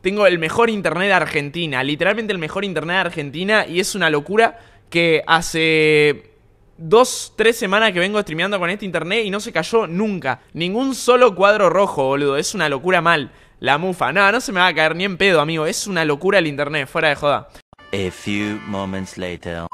Tengo el mejor internet de Argentina, literalmente el mejor internet de Argentina y es una locura que hace dos, tres semanas que vengo streameando con este internet y no se cayó nunca. Ningún solo cuadro rojo, boludo. Es una locura mal. La mufa. No, no se me va a caer ni en pedo, amigo. Es una locura el internet, fuera de joda. A few moments later.